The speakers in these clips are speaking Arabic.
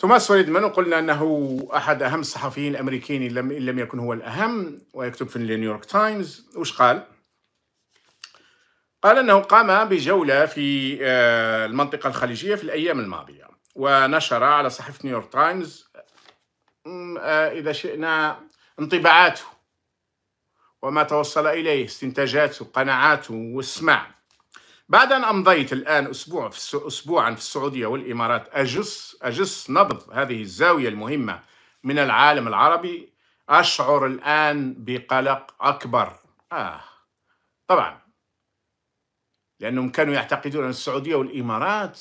توماس فريدمان وقلنا انه احد اهم الصحفيين الامريكيين ان لم, لم يكن هو الاهم ويكتب في نيويورك تايمز وش قال؟ قال انه قام بجوله في آه، المنطقه الخليجيه في الايام الماضيه ونشر على صحيفه نيويورك تايمز اذا شئنا انطباعاته وما توصل اليه استنتاجاته قناعاته والسمع بعد أن أمضيت الآن أسبوع في أسبوعا في السعودية والإمارات أجس أجس نبض هذه الزاوية المهمة من العالم العربي أشعر الآن بقلق أكبر آه طبعا لأنهم كانوا يعتقدون أن السعودية والإمارات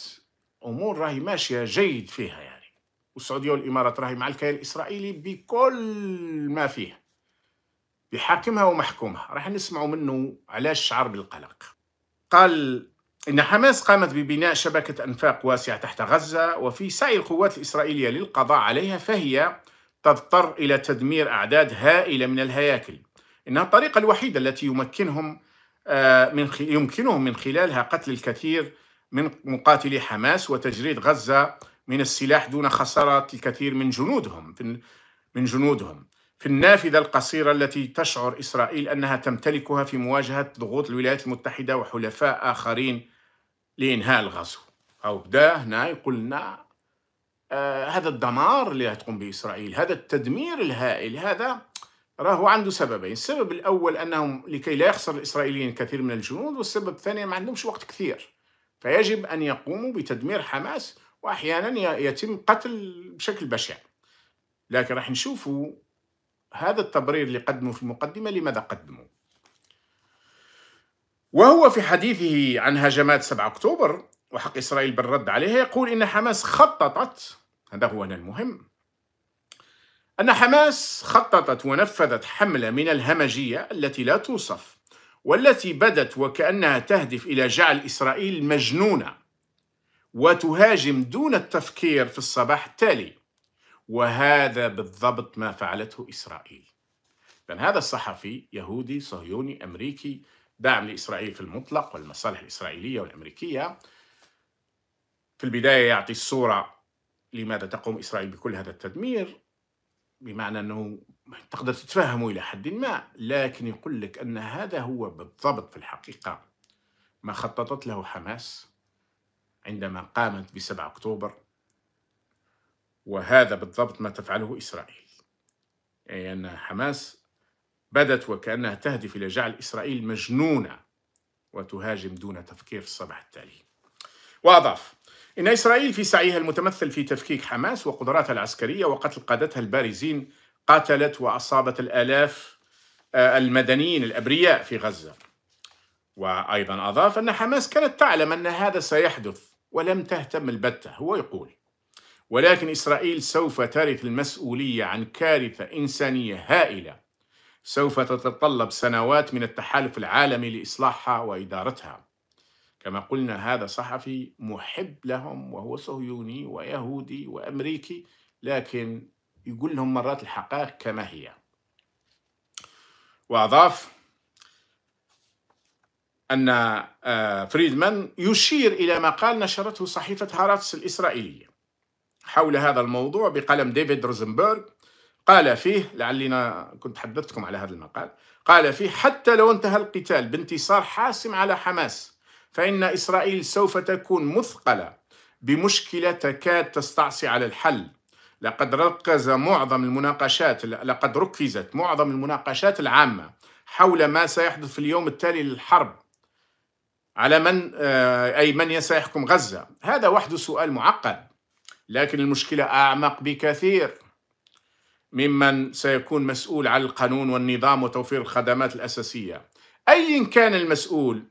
أمور راهي ماشية جيد فيها يعني والسعودية والإمارات راهي مع الكيان الإسرائيلي بكل ما فيه بحاكمها ومحكومها راح نسمعوا منه علاش شعر بالقلق قال إن حماس قامت ببناء شبكة أنفاق واسعة تحت غزة وفي سعي القوات الإسرائيلية للقضاء عليها فهي تضطر إلى تدمير أعداد هائلة من الهياكل إنها الطريقة الوحيدة التي يمكنهم آه، من يمكنهم من خلالها قتل الكثير من مقاتلي حماس وتجريد غزة من السلاح دون خسارة الكثير من جنودهم من جنودهم في النافذة القصيرة التي تشعر إسرائيل أنها تمتلكها في مواجهة ضغوط الولايات المتحدة وحلفاء آخرين لإنهاء الغزو أو بدا هنا يقول لنا آه هذا الدمار اللي تقوم به إسرائيل هذا التدمير الهائل هذا راهو عنده سببين السبب الأول أنهم لكي لا يخسر الإسرائيليين كثير من الجنود والسبب الثاني ما عندهمش وقت كثير فيجب أن يقوموا بتدمير حماس وأحيانا يتم قتل بشكل بشع لكن راح نشوفوا هذا التبرير اللي قدمه في المقدمة لماذا قدمه وهو في حديثه عن هجمات 7 أكتوبر وحق إسرائيل بالرد عليها يقول إن حماس خططت هذا هو أنا المهم أن حماس خططت ونفذت حملة من الهمجية التي لا توصف والتي بدت وكأنها تهدف إلى جعل إسرائيل مجنونة وتهاجم دون التفكير في الصباح التالي وهذا بالضبط ما فعلته إسرائيل لأن هذا الصحفي يهودي صهيوني أمريكي داعم لإسرائيل في المطلق والمصالح الإسرائيلية والأمريكية في البداية يعطي الصورة لماذا تقوم إسرائيل بكل هذا التدمير بمعنى أنه تقدر تتفهمه إلى حد ما لكن يقول لك أن هذا هو بالضبط في الحقيقة ما خططت له حماس عندما قامت ب 7 أكتوبر وهذا بالضبط ما تفعله إسرائيل أي يعني أن حماس بدت وكأنها تهدف إلى جعل إسرائيل مجنونة وتهاجم دون تفكير في الصباح التالي وأضاف إن إسرائيل في سعيها المتمثل في تفكيك حماس وقدراتها العسكرية وقتل قادتها البارزين قاتلت وأصابت الآلاف آه، المدنيين الأبرياء في غزة وأيضا أضاف أن حماس كانت تعلم أن هذا سيحدث ولم تهتم البتة هو يقول ولكن إسرائيل سوف ترث المسؤولية عن كارثة إنسانية هائلة سوف تتطلب سنوات من التحالف العالمي لإصلاحها وإدارتها كما قلنا هذا صحفي محب لهم وهو صهيوني ويهودي وأمريكي لكن يقول لهم مرات الحقائق كما هي وأضاف أن آه، فريدمان يشير إلى مقال نشرته صحيفة هاراتس الإسرائيلية حول هذا الموضوع بقلم ديفيد روزنبرغ قال فيه لعلنا كنت حدثتكم على هذا المقال قال فيه حتى لو انتهى القتال بانتصار حاسم على حماس فإن إسرائيل سوف تكون مثقلة بمشكلة تكاد تستعصي على الحل لقد ركز معظم المناقشات لقد ركزت معظم المناقشات العامة حول ما سيحدث في اليوم التالي للحرب على من آه، أي من سيحكم غزة هذا وحده سؤال معقد لكن المشكله اعمق بكثير ممن سيكون مسؤول عن القانون والنظام وتوفير الخدمات الاساسيه. ايا كان المسؤول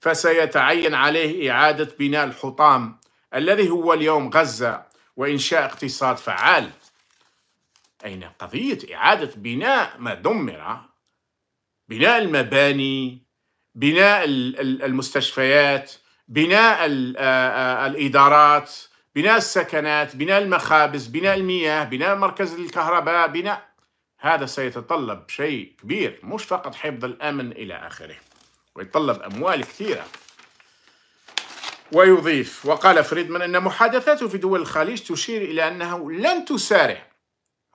فسيتعين عليه اعاده بناء الحطام الذي هو اليوم غزه وانشاء اقتصاد فعال. اين قضيه اعاده بناء ما دمر بناء المباني بناء المستشفيات بناء الادارات بناء السكنات بناء المخابز بناء المياه بناء مركز الكهرباء بناء هذا سيتطلب شيء كبير مش فقط حفظ الأمن إلى آخره ويتطلب أموال كثيرة ويضيف وقال فريدمان أن محادثاته في دول الخليج تشير إلى أنه لن تسارع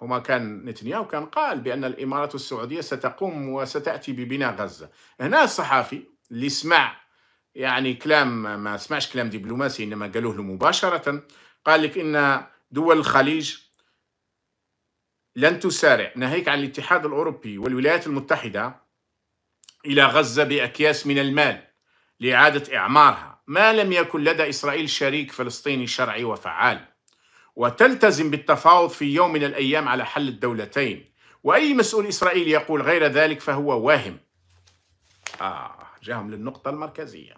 هما كان نتنياهو كان قال بأن الإمارات السعودية ستقوم وستأتي ببناء غزة هنا الصحفي اللي سمع يعني كلام ما اسمعش كلام دبلوماسي انما قالوه له مباشره قال لك ان دول الخليج لن تسارع ناهيك عن الاتحاد الاوروبي والولايات المتحده الى غزه باكياس من المال لاعاده اعمارها ما لم يكن لدى اسرائيل شريك فلسطيني شرعي وفعال وتلتزم بالتفاوض في يوم من الايام على حل الدولتين واي مسؤول اسرائيلي يقول غير ذلك فهو واهم آه. جاهم للنقطة المركزية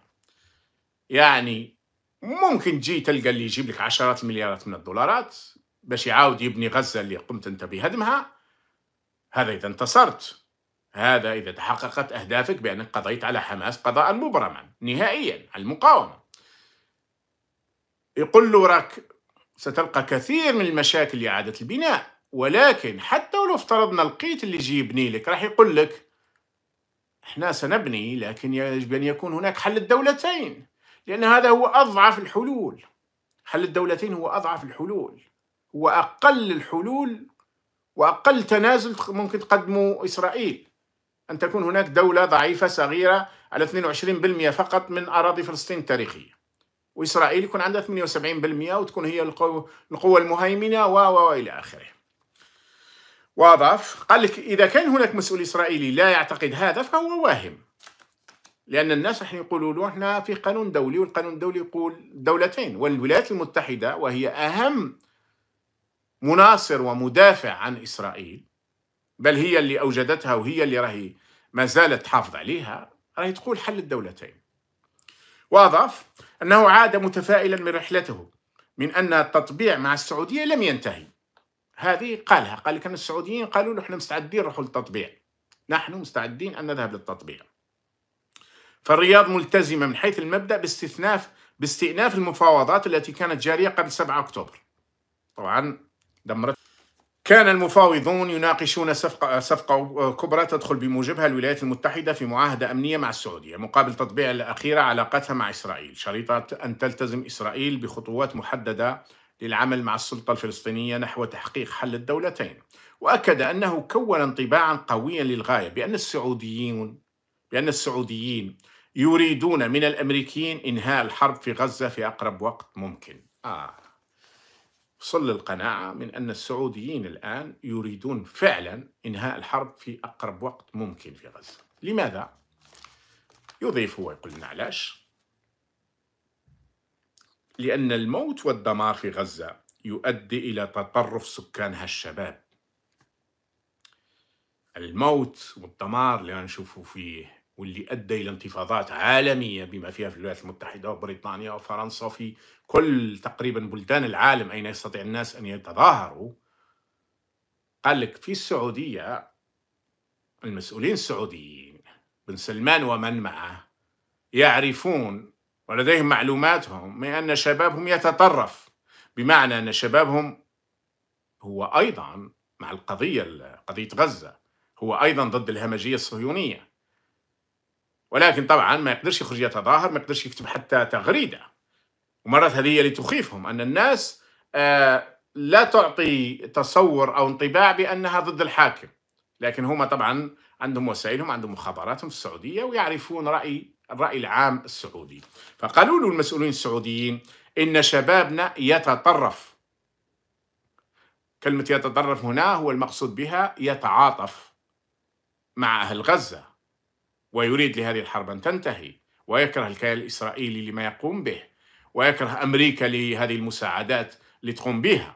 يعني ممكن تجي تلقى اللي يجيب لك عشرات المليارات من الدولارات باش يعاود يبني غزة اللي قمت أنت بهدمها هذا إذا انتصرت هذا إذا تحققت أهدافك بأنك قضيت على حماس قضاء مبرما نهائيا المقاومة يقول له راك ستلقى كثير من المشاكل لإعادة البناء ولكن حتى ولو افترضنا لقيت اللي يجي يبني لك راح يقول لك احنا سنبني لكن يجب أن يكون هناك حل الدولتين لأن هذا هو أضعف الحلول حل الدولتين هو أضعف الحلول هو أقل الحلول وأقل تنازل ممكن تقدمه إسرائيل أن تكون هناك دولة ضعيفة صغيرة على 22% فقط من أراضي فلسطين التاريخية وإسرائيل يكون عندها 78% وتكون هي القوة المهيمنة و الى آخره واضاف قال لك اذا كان هناك مسؤول اسرائيلي لا يعتقد هذا فهو واهم لان الناس راح يقولوا له احنا في قانون دولي والقانون الدولي يقول دولتين والولايات المتحده وهي اهم مناصر ومدافع عن اسرائيل بل هي اللي اوجدتها وهي اللي راهي ما زالت تحافظ عليها راهي تقول حل الدولتين واضاف انه عاد متفائلا من رحلته من ان التطبيع مع السعوديه لم ينتهي هذه قالها قال لك أن السعوديين قالوا له احنا مستعدين نروح للتطبيع نحن مستعدين أن نذهب للتطبيع فالرياض ملتزمة من حيث المبدأ باستثناف باستئناف المفاوضات التي كانت جارية قبل 7 أكتوبر طبعا دمرت كان المفاوضون يناقشون صفقة, صفقة كبرى تدخل بموجبها الولايات المتحدة في معاهدة أمنية مع السعودية مقابل تطبيع الأخيرة علاقتها مع إسرائيل شريطة أن تلتزم إسرائيل بخطوات محددة للعمل مع السلطة الفلسطينية نحو تحقيق حل الدولتين وأكد أنه كون انطباعا قويا للغاية بأن السعوديين بأن السعوديين يريدون من الأمريكيين إنهاء الحرب في غزة في أقرب وقت ممكن آه. وصل للقناعة من أن السعوديين الآن يريدون فعلا إنهاء الحرب في أقرب وقت ممكن في غزة لماذا؟ يضيف هو يقول لنا علاش لأن الموت والدمار في غزة يؤدي إلى تطرف سكانها الشباب الموت والدمار اللي نشوفه فيه واللي أدى إلى انتفاضات عالمية بما فيها في الولايات المتحدة وبريطانيا وفرنسا في كل تقريبا بلدان العالم أين يستطيع الناس أن يتظاهروا قال لك في السعودية المسؤولين السعوديين بن سلمان ومن معه يعرفون ولديهم معلوماتهم من أن شبابهم يتطرف بمعنى أن شبابهم هو أيضا مع القضية قضية غزة هو أيضا ضد الهمجية الصهيونية ولكن طبعا ما يقدرش يخرج يتظاهر ما يقدرش يكتب حتى تغريدة ومرات هذه هي اللي تخيفهم أن الناس آه، لا تعطي تصور أو انطباع بأنها ضد الحاكم لكن هما طبعا عندهم وسائلهم عندهم مخابراتهم في السعودية ويعرفون رأي الرأي العام السعودي فقالوا له المسؤولين السعوديين إن شبابنا يتطرف كلمة يتطرف هنا هو المقصود بها يتعاطف مع أهل غزة ويريد لهذه الحرب أن تنتهي ويكره الكيان الإسرائيلي لما يقوم به ويكره أمريكا لهذه المساعدات اللي تقوم بها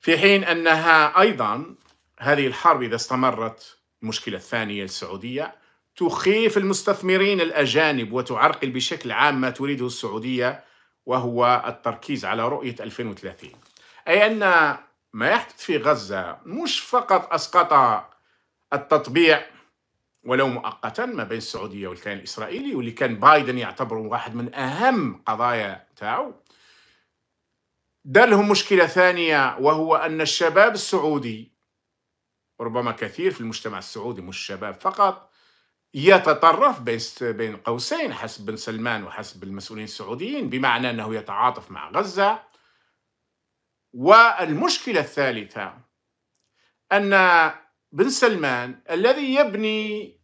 في حين أنها أيضا هذه الحرب إذا استمرت المشكلة الثانية السعودية تخيف المستثمرين الأجانب وتعرقل بشكل عام ما تريده السعودية وهو التركيز على رؤية 2030 أي أن ما يحدث في غزة مش فقط أسقط التطبيع ولو مؤقتا ما بين السعودية والكيان الإسرائيلي واللي كان بايدن يعتبره واحد من أهم قضايا تاعو دار لهم مشكلة ثانية وهو أن الشباب السعودي ربما كثير في المجتمع السعودي مش الشباب فقط يتطرف بين قوسين حسب بن سلمان وحسب المسؤولين السعوديين بمعنى أنه يتعاطف مع غزة والمشكلة الثالثة أن بن سلمان الذي يبني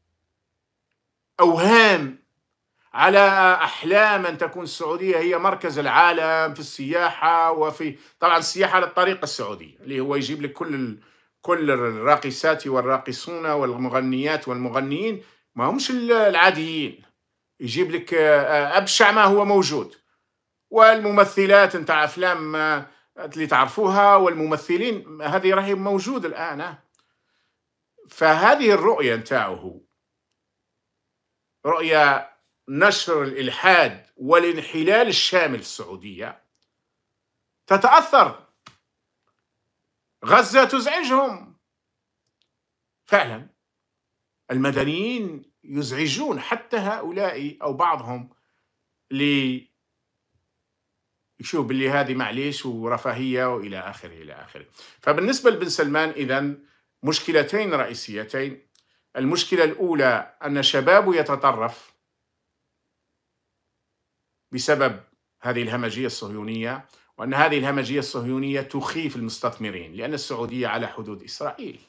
أوهام على أحلام أن تكون السعودية هي مركز العالم في السياحة وفي طبعا السياحة على الطريقة السعودية اللي هو يجيب لك كل كل الراقصات والراقصون والمغنيات والمغنيين ما همش العاديين يجيب لك آه، آه، ابشع ما هو موجود والممثلات نتاع افلام آه، اللي تعرفوها والممثلين هذه راهي موجود الان فهذه الرؤيه نتاعه رؤيه نشر الالحاد والانحلال الشامل السعوديه تتاثر غزه تزعجهم فعلا المدنيين يزعجون حتى هؤلاء أو بعضهم لي يشوف باللي هذه معليش ورفاهية وإلى آخره إلى آخره فبالنسبة لبن سلمان إذا مشكلتين رئيسيتين المشكلة الأولى أن شبابه يتطرف بسبب هذه الهمجية الصهيونية وأن هذه الهمجية الصهيونية تخيف المستثمرين لأن السعودية على حدود إسرائيل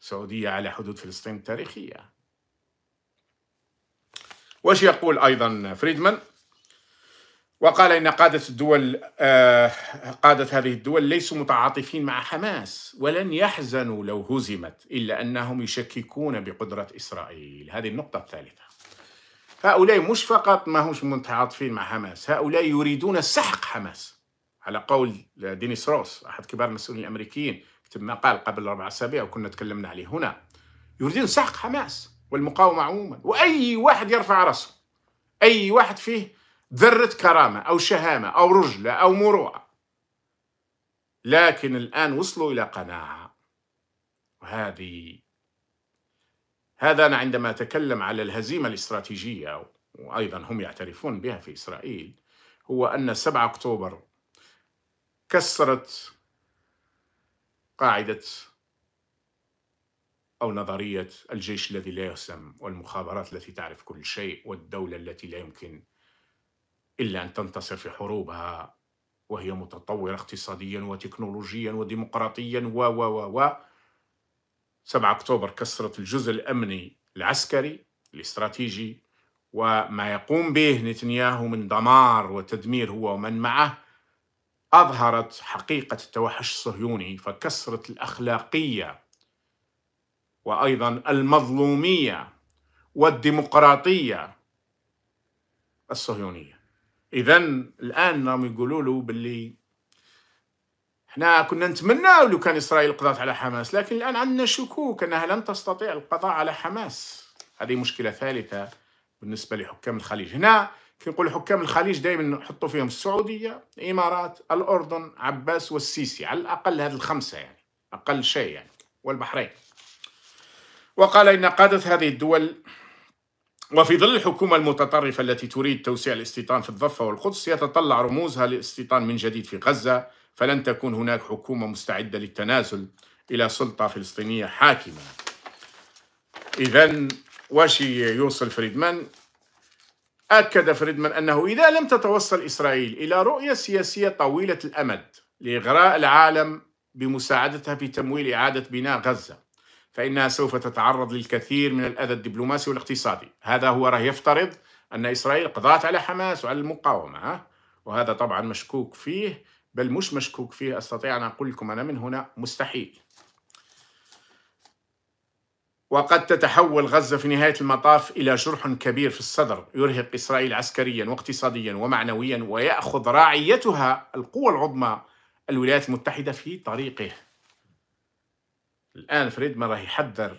سعودية على حدود فلسطين التاريخية وش يقول أيضا فريدمان وقال إن قادة الدول آه، قادة هذه الدول ليسوا متعاطفين مع حماس ولن يحزنوا لو هزمت إلا أنهم يشككون بقدرة إسرائيل هذه النقطة الثالثة هؤلاء مش فقط ما همش متعاطفين مع حماس هؤلاء يريدون سحق حماس على قول دينيس روس أحد كبار المسؤولين الأمريكيين تم قال قبل أربع أسابيع وكنا تكلمنا عليه هنا يريدون سحق حماس والمقاومة عموما وأي واحد يرفع رأسه أي واحد فيه ذرة كرامة أو شهامة أو رجلة أو مروءة لكن الآن وصلوا إلى قناعة وهذه هذا أنا عندما أتكلم على الهزيمة الاستراتيجية وأيضا هم يعترفون بها في إسرائيل هو أن 7 أكتوبر كسرت قاعدة أو نظرية الجيش الذي لا يهزم والمخابرات التي تعرف كل شيء والدولة التي لا يمكن إلا أن تنتصر في حروبها وهي متطورة اقتصاديا وتكنولوجيا وديمقراطيا و و و 7 أكتوبر كسرت الجزء الأمني العسكري الاستراتيجي وما يقوم به نتنياهو من دمار وتدمير هو ومن معه أظهرت حقيقة التوحش الصهيوني فكسرت الأخلاقية وأيضا المظلومية والديمقراطية الصهيونية إذا الآن راهم يقولوا له باللي احنا كنا نتمنى لو كان إسرائيل قضت على حماس لكن الآن عندنا شكوك أنها لن تستطيع القضاء على حماس هذه مشكلة ثالثة بالنسبة لحكام الخليج هنا كيقول حكام الخليج دائما نحطوا فيهم السعوديه الامارات الاردن عباس والسيسي على الاقل هذه الخمسه يعني اقل شيء يعني والبحرين وقال ان قاده هذه الدول وفي ظل الحكومة المتطرفة التي تريد توسيع الاستيطان في الضفة والقدس يتطلع رموزها للاستيطان من جديد في غزة فلن تكون هناك حكومة مستعدة للتنازل إلى سلطة فلسطينية حاكمة إذا واش يوصل فريدمان أكد فريدمان أنه إذا لم تتوصل إسرائيل إلى رؤية سياسية طويلة الأمد لإغراء العالم بمساعدتها في تمويل إعادة بناء غزة فإنها سوف تتعرض للكثير من الأذى الدبلوماسي والاقتصادي هذا هو راه يفترض أن إسرائيل قضات على حماس وعلى المقاومة وهذا طبعا مشكوك فيه بل مش مشكوك فيه أستطيع أن أقول لكم أنا من هنا مستحيل وقد تتحول غزة في نهاية المطاف إلى جرح كبير في الصدر يرهق إسرائيل عسكريا واقتصاديا ومعنويا ويأخذ راعيتها القوى العظمى الولايات المتحدة في طريقه الآن فريد راه يحذر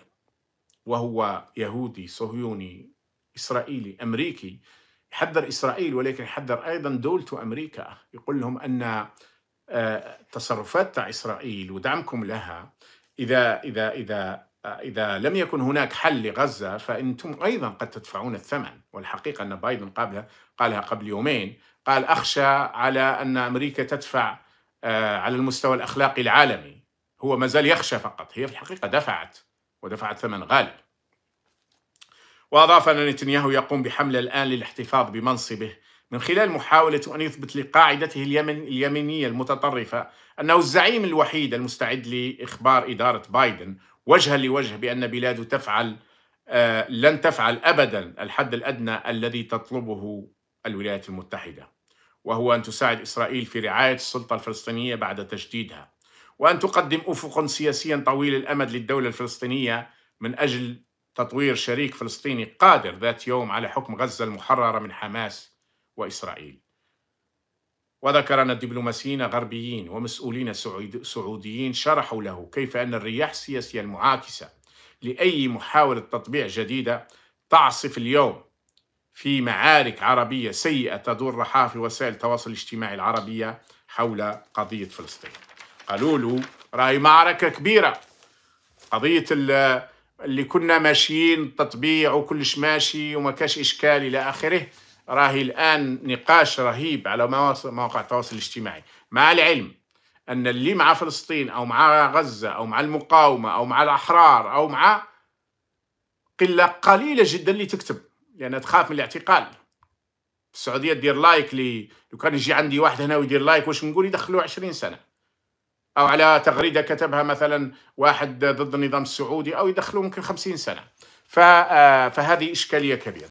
وهو يهودي صهيوني إسرائيلي أمريكي يحذر إسرائيل ولكن يحذر أيضا دولته أمريكا يقول لهم أن آه، تصرفات تاع إسرائيل ودعمكم لها إذا إذا إذا إذا لم يكن هناك حل لغزة فأنتم أيضا قد تدفعون الثمن والحقيقة أن بايدن قبلها قالها قبل يومين قال أخشى على أن أمريكا تدفع آه، على المستوى الأخلاقي العالمي هو ما زال يخشى فقط هي في الحقيقة دفعت ودفعت ثمن غالي وأضاف أن نتنياهو يقوم بحملة الآن للاحتفاظ بمنصبه من خلال محاولته أن يثبت لقاعدته اليمن اليمينية المتطرفة أنه الزعيم الوحيد المستعد لإخبار إدارة بايدن وجها لوجه بأن بلاده تفعل آه، لن تفعل أبدا الحد الأدنى الذي تطلبه الولايات المتحدة وهو أن تساعد إسرائيل في رعاية السلطة الفلسطينية بعد تجديدها وأن تقدم أفقا سياسيا طويل الأمد للدولة الفلسطينية من أجل تطوير شريك فلسطيني قادر ذات يوم على حكم غزة المحررة من حماس وإسرائيل وذكر أن الدبلوماسيين غربيين ومسؤولين سعوديين شرحوا له كيف أن الرياح السياسية المعاكسة لأي محاولة تطبيع جديدة تعصف اليوم في معارك عربية سيئة تدور رحاها في وسائل التواصل الاجتماعي العربية حول قضية فلسطين قالوا له راهي معركة كبيرة قضية اللي كنا ماشيين تطبيع وكلش ماشي وما كاش إشكال إلى آخره راهي الآن نقاش رهيب على مواقع التواصل الاجتماعي مع العلم أن اللي مع فلسطين أو مع غزة أو مع المقاومة أو مع الأحرار أو مع قلة قليلة جدا اللي تكتب لان تخاف من الاعتقال في السعودية دير لايك لي لو كان يجي عندي واحد هنا ويدير لايك واش نقول يدخلوه 20 سنة أو على تغريدة كتبها مثلا واحد ضد النظام السعودي أو يدخلوه ممكن 50 سنة آه، فهذه إشكالية كبيرة